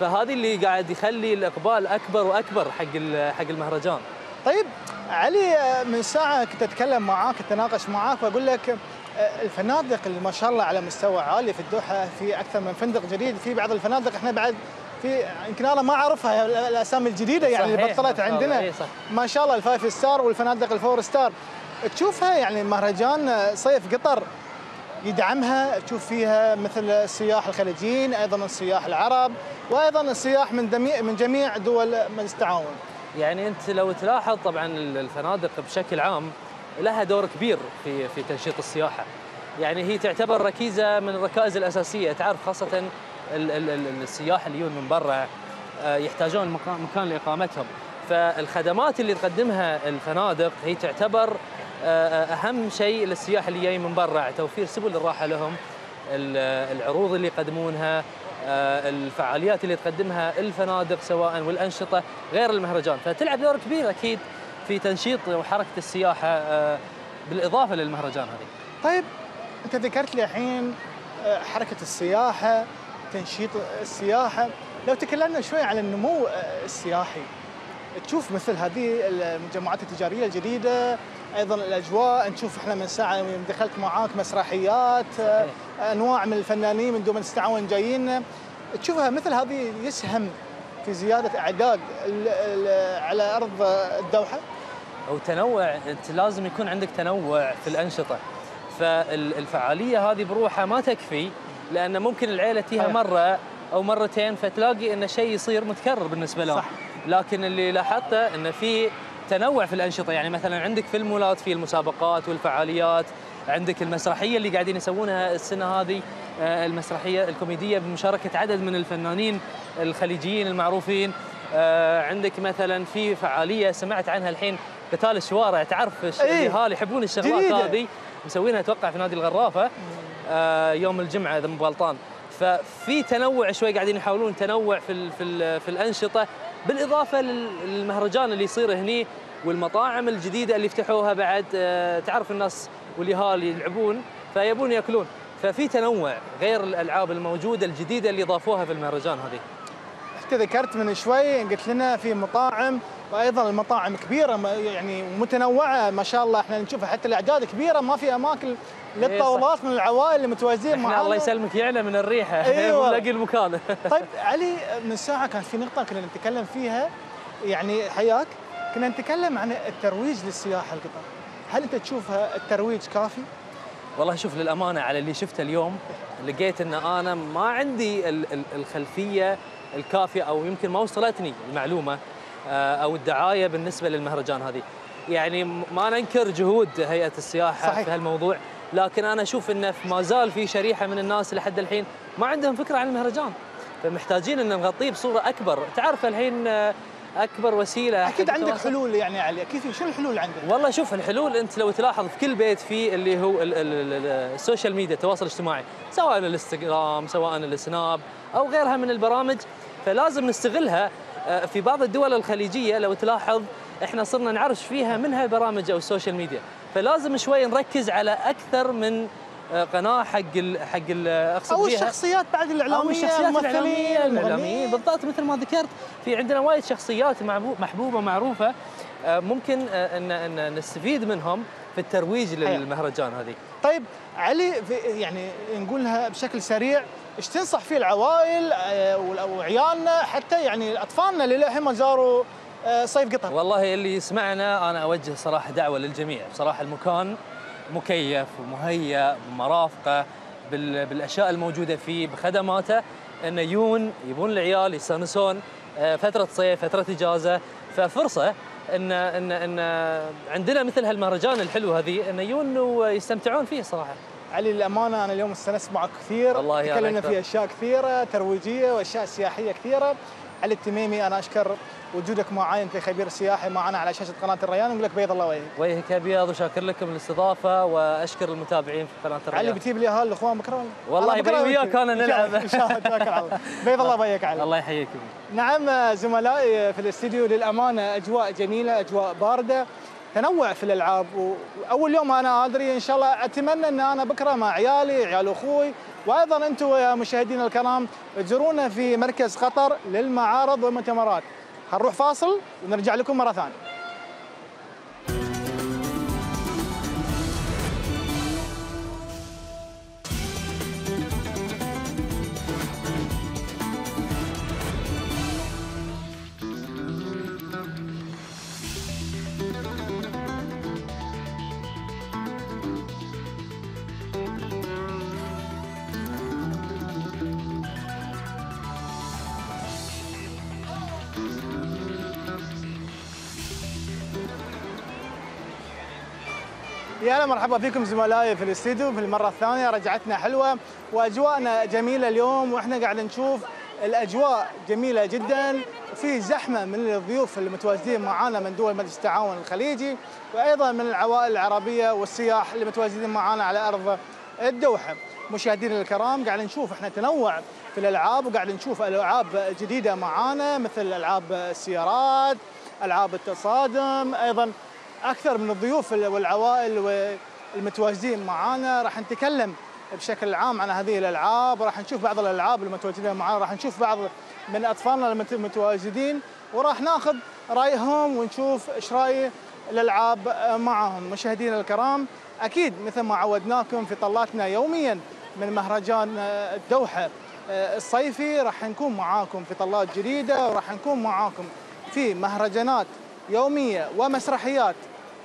فهذه اللي قاعد يخلي الاقبال اكبر واكبر حق حق المهرجان طيب علي من ساعه كنت اتكلم معاك اتناقش معاك واقول لك الفنادق اللي ما شاء الله على مستوى عالي في الدوحه في اكثر من فندق جديد في بعض الفنادق احنا بعد في يمكن انا ما اعرفها الاسامي الجديده يعني اللي بطلت عندنا إيه، ما شاء الله الفايف ستار والفنادق الفور ستار تشوفها يعني مهرجان صيف قطر يدعمها تشوف فيها مثل السياح الخليجيين ايضا السياح العرب وايضا السياح من من جميع دول مجلس التعاون يعني انت لو تلاحظ طبعا الفنادق بشكل عام لها دور كبير في في تنشيط السياحه يعني هي تعتبر ركيزه من الركائز الاساسيه تعرف خاصه السياح اللي يجون من برا آه، يحتاجون مكان لاقامتهم فالخدمات اللي تقدمها الفنادق هي تعتبر آه، اهم شيء للسياح اللي جاي من برا توفير سبل الراحه لهم العروض اللي يقدمونها آه، الفعاليات اللي تقدمها الفنادق سواء والانشطه غير المهرجان فتلعب دور كبير اكيد في تنشيط وحركه السياحه آه، بالاضافه للمهرجان هذه. طيب انت ذكرت لي الحين آه، حركه السياحه تنشيط السياحه لو تكلمنا شوي عن النمو آه، السياحي تشوف مثل هذه المجمعات التجاريه الجديده ايضا الاجواء نشوف احنا من ساعه يوم دخلت معاك مسرحيات صحيح. انواع من الفنانين من دون دول التعاون جايين تشوفها مثل هذه يسهم في زياده اعداد على ارض الدوحه او تنوع انت لازم يكون عندك تنوع في الانشطه فالفعاليه هذه بروحها ما تكفي لان ممكن العيله تيها مره او مرتين فتلاقي ان شيء يصير متكرر بالنسبه لهم صح. لكن اللي لاحظته ان في تنوع في الانشطه يعني مثلا عندك في المولات في المسابقات والفعاليات عندك المسرحيه اللي قاعدين يسوونها السنه هذه آه، المسرحيه الكوميديه بمشاركه عدد من الفنانين الخليجيين المعروفين آه، عندك مثلا في فعاليه سمعت عنها الحين قتال الشوارع تعرف إيه. الاهالي يحبون الشغلات هذه مسوينها اتوقع في نادي الغرافه آه يوم الجمعه اذا مو غلطان ففي تنوع شوي قاعدين يحاولون تنوع في الـ في, الـ في الانشطه بالاضافه للمهرجان اللي يصير هني والمطاعم الجديده اللي فتحوها بعد آه تعرف الناس والاهالي يلعبون فيبون ياكلون ففي تنوع غير الالعاب الموجوده الجديده اللي ضافوها في المهرجان هذه. انت ذكرت من شوي قلت لنا في مطاعم وايضا المطاعم كبيره يعني متنوعه ما شاء الله احنا نشوفها حتى الاعداد كبيره ما في اماكن للطاولات إيه، من العوائل اللي متواجدين معنا الله يسلمك يعلى من الريحه ايوه نلاقي المكان طيب علي من ساعه كان في نقطه كنا نتكلم فيها يعني حياك كنا نتكلم عن الترويج للسياحه القطر هل انت تشوفها الترويج كافي؟ والله شوف للامانه على اللي شفته اليوم لقيت ان انا ما عندي الخلفيه الكافيه او يمكن ما وصلتني المعلومه آه، او الدعايه بالنسبه للمهرجان هذه يعني ما ننكر جهود هيئه السياحه صحيح. في هالموضوع لكن انا اشوف انه ما زال في شريحه من الناس لحد الحين ما عندهم فكره عن المهرجان فمحتاجين ان نغطيه بصوره اكبر تعرف الحين آه، اكبر وسيله اكيد عندك التواصل. حلول يعني علي اكيد شو الحلول عندك والله شوف الحلول انت لو تلاحظ في كل بيت في اللي هو السوشيال ميديا التواصل الاجتماعي سواء الانستغرام سواء السناب او غيرها من البرامج فلازم نستغلها آه، في بعض الدول الخليجيه لو تلاحظ احنا صرنا نعرش فيها منها البرامج او السوشيال ميديا فلازم شوي نركز على اكثر من آه، قناه حق الـ حق الـ آه، اقصد او الشخصيات بعد الاعلاميه الشخصيات الاعلاميه الاعلاميين بالضبط مثل ما ذكرت في عندنا وايد شخصيات محبوبه معروفه ممكن ان نستفيد منهم في الترويج أيوة. للمهرجان هذه طيب علي يعني نقولها بشكل سريع ايش تنصح فيه العوائل آه، وعيالنا حتى يعني اطفالنا اللي للحين ما زاروا آه، صيف قطر والله اللي يسمعنا انا اوجه صراحه دعوه للجميع بصراحه المكان مكيف ومهيأ بمرافقه بالاشياء الموجوده فيه بخدماته انه يون يبون العيال يستانسون آه، فتره صيف فتره اجازه ففرصه ان ان ان عندنا مثل هالمهرجان الحلو هذه انه يون ويستمتعون فيه صراحه علي للامانه انا اليوم استانست معك كثير الله تكلمنا في اشياء كثيره ترويجيه واشياء سياحيه كثيره علي التميمي انا اشكر وجودك معي انت خبير سياحي معنا على شاشه قناه الريان ونقول لك بيض الله وجهك. وجهك ابيض وشاكر لكم الاستضافه واشكر المتابعين في قناه الريان. علي بتجيب لي الاخوان بكره والله؟ بكره وياك انا نلعب. ان شاء الله الله. بيض الله وجهك علي. الله يحييك. نعم زملائي في الاستديو للامانه اجواء جميله اجواء بارده تنوع في الالعاب واول يوم انا ادري ان شاء الله اتمنى ان انا بكره مع عيالي عيال اخوي وايضا انتم يا مشاهدينا الكرام تزورونا في مركز قطر للمعارض والمؤتمرات هنروح فاصل ونرجع لكم مره ثانيه يا هلا مرحبا فيكم زملائي في الاستديو في المره الثانيه رجعتنا حلوه واجواءنا جميله اليوم واحنا قاعد نشوف الاجواء جميله جدا في زحمه من الضيوف المتواجدين معانا من دول مجلس التعاون الخليجي وايضا من العوائل العربيه والسياح اللي متواجدين معانا على ارض الدوحه مشاهدينا الكرام قاعد نشوف احنا تنوع في الالعاب وقاعد نشوف العاب جديده معانا مثل العاب السيارات العاب التصادم ايضا اكثر من الضيوف والعوائل والمتواجدين معانا راح نتكلم بشكل عام عن هذه الالعاب راح نشوف بعض الالعاب المتواجدين معانا راح نشوف بعض من اطفالنا المتواجدين وراح ناخذ رايهم ونشوف ايش راي الالعاب معهم مشاهدينا الكرام اكيد مثل ما عودناكم في طلاتنا يوميا من مهرجان آه، الدوحه آه، الصيفي راح نكون معاكم في طلات جديده وراح نكون معاكم في مهرجانات يوميه ومسرحيات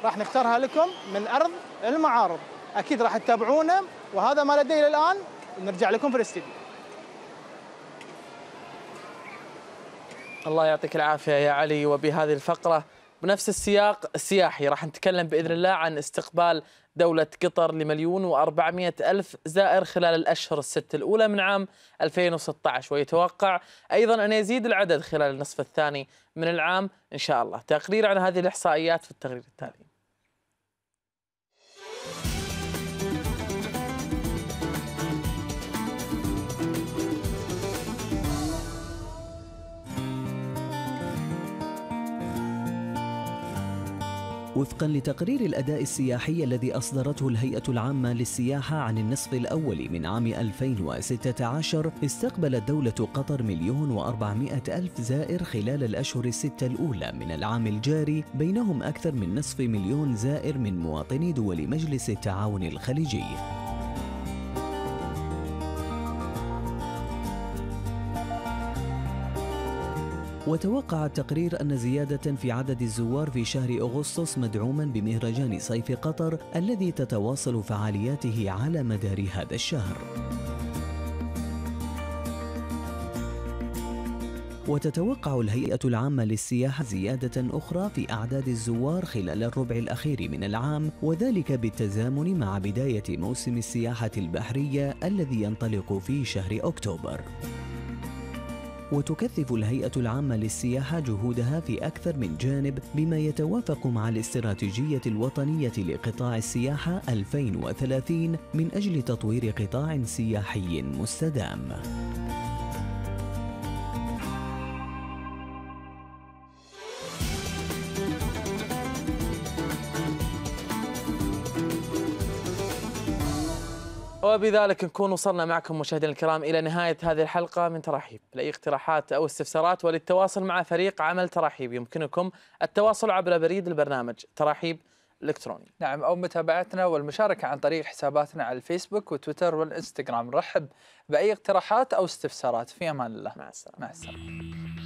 راح نختارها لكم من أرض المعارض أكيد راح تتابعونا وهذا ما لدي الآن نرجع لكم في الاستديو الله يعطيك العافية يا علي وبهذه الفقرة ونفس السياق السياحي راح نتكلم باذن الله عن استقبال دولة قطر لمليون و ألف زائر خلال الأشهر الست الأولى من عام 2016 ويتوقع أيضا أن يزيد العدد خلال النصف الثاني من العام إن شاء الله تقرير عن هذه الإحصائيات في التقرير التالي وفقا لتقرير الأداء السياحي الذي أصدرته الهيئة العامة للسياحة عن النصف الأول من عام 2016 استقبلت دولة قطر مليون وأربعمائة ألف زائر خلال الأشهر الستة الأولى من العام الجاري بينهم أكثر من نصف مليون زائر من مواطني دول مجلس التعاون الخليجي وتوقع التقرير أن زيادة في عدد الزوار في شهر أغسطس مدعوما بمهرجان صيف قطر الذي تتواصل فعالياته على مدار هذا الشهر وتتوقع الهيئة العامة للسياحة زيادة أخرى في أعداد الزوار خلال الربع الأخير من العام وذلك بالتزامن مع بداية موسم السياحة البحرية الذي ينطلق في شهر أكتوبر. وتكثف الهيئة العامة للسياحة جهودها في أكثر من جانب بما يتوافق مع الاستراتيجية الوطنية لقطاع السياحة 2030 من أجل تطوير قطاع سياحي مستدام. وبذلك نكون وصلنا معكم مشاهدينا الكرام الى نهايه هذه الحلقه من ترحيب، لاي اقتراحات او استفسارات وللتواصل مع فريق عمل ترحيب يمكنكم التواصل عبر بريد البرنامج ترحيب الكتروني. نعم او متابعتنا والمشاركه عن طريق حساباتنا على الفيسبوك وتويتر والانستغرام، رحب باي اقتراحات او استفسارات في امان الله. مع السلامه. مع السلامه.